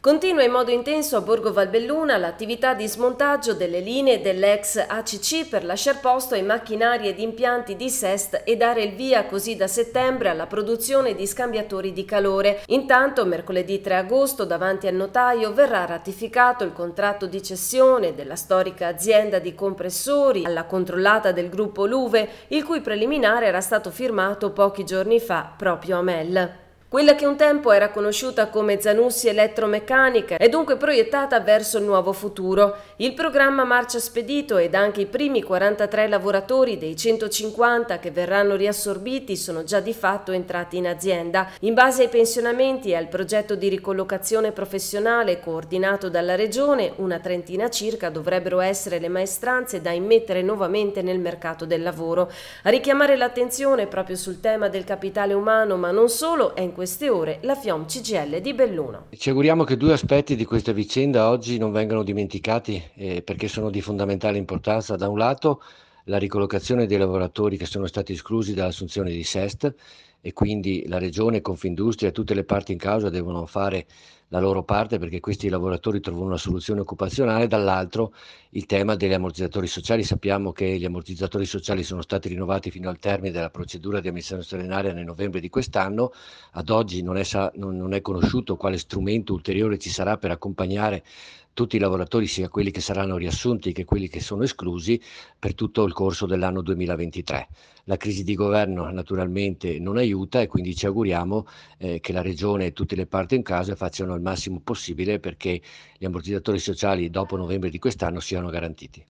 Continua in modo intenso a Borgo Valbelluna l'attività di smontaggio delle linee dell'ex ACC per lasciar posto ai macchinari ed impianti di SEST e dare il via così da settembre alla produzione di scambiatori di calore. Intanto mercoledì 3 agosto davanti al notaio verrà ratificato il contratto di cessione della storica azienda di compressori alla controllata del gruppo Luve, il cui preliminare era stato firmato pochi giorni fa proprio a Mel. Quella che un tempo era conosciuta come Zanussi elettromeccanica è dunque proiettata verso il nuovo futuro. Il programma marcia spedito ed anche i primi 43 lavoratori dei 150 che verranno riassorbiti sono già di fatto entrati in azienda. In base ai pensionamenti e al progetto di ricollocazione professionale coordinato dalla Regione, una trentina circa dovrebbero essere le maestranze da immettere nuovamente nel mercato del lavoro. A richiamare l'attenzione proprio sul tema del capitale umano, ma non solo, è in queste ore la FIOM CGL di Belluno. Ci auguriamo che due aspetti di questa vicenda oggi non vengano dimenticati eh, perché sono di fondamentale importanza. Da un lato la ricollocazione dei lavoratori che sono stati esclusi dall'assunzione di SEST e quindi la Regione, Confindustria e tutte le parti in causa devono fare la loro parte perché questi lavoratori trovano una soluzione occupazionale, dall'altro il tema degli ammortizzatori sociali. Sappiamo che gli ammortizzatori sociali sono stati rinnovati fino al termine della procedura di ammissione straordinaria nel novembre di quest'anno, ad oggi non è, sa- non è conosciuto quale strumento ulteriore ci sarà per accompagnare tutti i lavoratori, sia quelli che saranno riassunti che quelli che sono esclusi, per tutto il corso dell'anno 2023. La crisi di governo naturalmente non aiuta aiuta e quindi ci auguriamo eh, che la Regione e tutte le parti in causa facciano il massimo possibile perché gli ammortizzatori sociali dopo novembre di quest'anno siano garantiti.